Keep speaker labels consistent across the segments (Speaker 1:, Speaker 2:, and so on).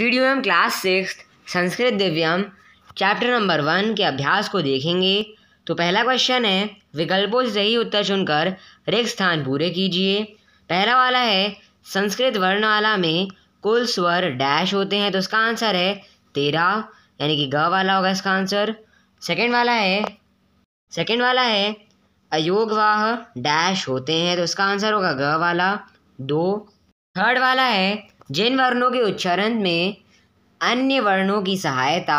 Speaker 1: studio class six Sanskrit दिव्यम chapter number one के अभ्यास को देखेंगे तो पहला क्वेश्चन है विकल्पों से सही उत्तर चुनकर रिक्त स्थान पूरे कीजिए पहला वाला है संस्कृत वर्णमाला में कुल स्वर डैश होते हैं तो इसका आंसर है तेरह यानी कि ग वाला होगा इसका आंसर सेकेंड वाला है सेकेंड वाला है अयोगवाह डैश होते हैं तो इसका आंसर होगा ग वाला दो थर्ड वाला है जिन वर्णों के उच्चारण में अन्य वर्णों की सहायता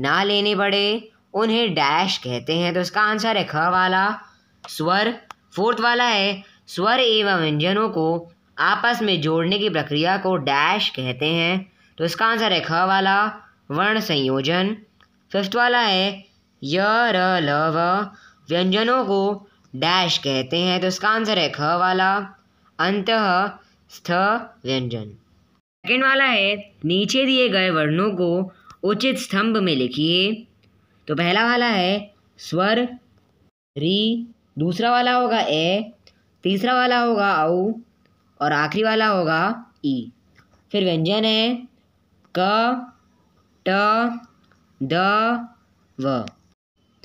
Speaker 1: ना लेने पड़े उन्हें डैश कहते हैं तो इसका आंसर है ख वाला स्वर फोर्थ वाला है स्वर एवं व्यंजनों को आपस में जोड़ने की प्रक्रिया को डैश कहते हैं तो इसका आंसर है ख वाला वर्ण संयोजन फिफ्थ वाला है य र ल व व्यंजनों को डैश कहते हैं तो इसका आंसर है ख वाला अंत स्थ व्यंजन सेकेंड वाला है नीचे दिए गए वर्णों को उचित स्तंभ में लिखिए तो पहला वाला है स्वर री दूसरा वाला होगा ए तीसरा वाला होगा औ और आखिरी वाला होगा ई फिर व्यंजन है क ट द व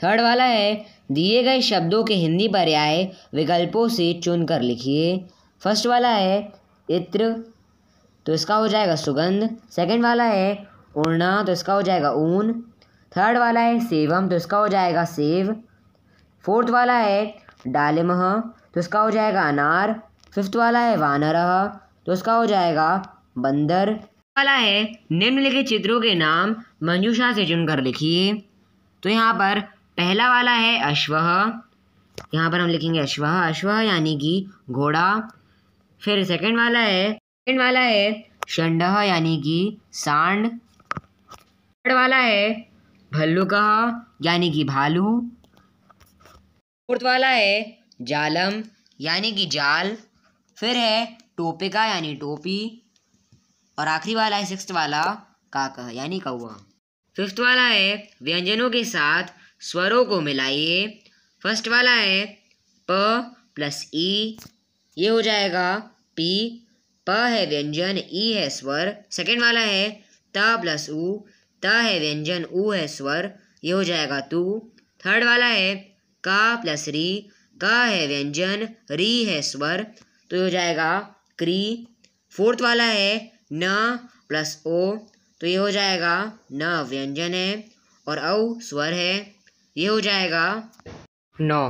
Speaker 1: थर्ड वाला है दिए गए शब्दों के हिंदी पर्याय विकल्पों से चुनकर लिखिए फर्स्ट वाला है इत्र तो इसका हो जाएगा सुगंध सेकंड वाला है उड़ना तो इसका हो जाएगा ऊन थर्ड वाला है सेवम तो इसका हो जाएगा सेव फोर्थ वाला है डालिमह तो इसका हो जाएगा अनार फिफ्थ वाला है वानर तो इसका हो जाएगा बंदर वाला है निम्नलिखित चित्रों के नाम मंजूषा से चुनकर लिखिए तो यहाँ पर पहला वाला है अश्व यहाँ पर हम लिखेंगे अश्वह अश्व यानी कि घोड़ा फिर सेकंड वाला है सेकंड वाला है षंड यानी कि सांड थर्ड वाला है कहा यानी कि भालू फोर्थ वाला है जालम यानी कि जाल फिर है टोपिका यानी टोपी और आखिरी वाला है सिक्स्थ वाला काका यानी कौआ फिफ्थ वाला है व्यंजनों के साथ स्वरों को मिलाइए फर्स्ट वाला है प प्लस ई ये हो जाएगा पी प है व्यंजन ई है स्वर सेकेंड वाला है त प्लस ऊ त है व्यंजन ऊ है स्वर ये हो जाएगा तू थर्ड वाला है का प्लस री का है व्यंजन री है स्वर तो ये हो जाएगा क्री फोर्थ वाला है न प्लस ओ तो ये हो जाएगा न व्यंजन है और औ स्वर है ये हो जाएगा नौ